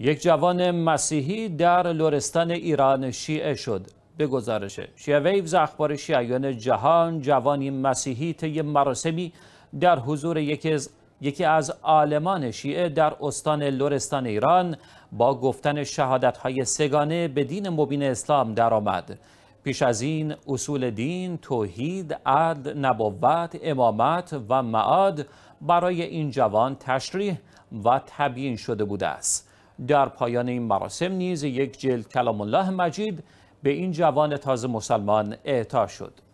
یک جوان مسیحی در لورستان ایران شیعه شد به گزارش شیعه ویوز اخبار شیعیان جهان جوانی مسیحی طی مراسمی در حضور یکی از یکی از عالمان شیعه در استان لورستان ایران با گفتن های سگانه به دین مبین اسلام درآمد. پیش از این اصول دین، توحید، عدل، نبوت، امامت و معاد برای این جوان تشریح و تبیین شده بوده است. در پایان این مراسم نیز یک جلد کلام الله مجید به این جوان تازه مسلمان اعطا شد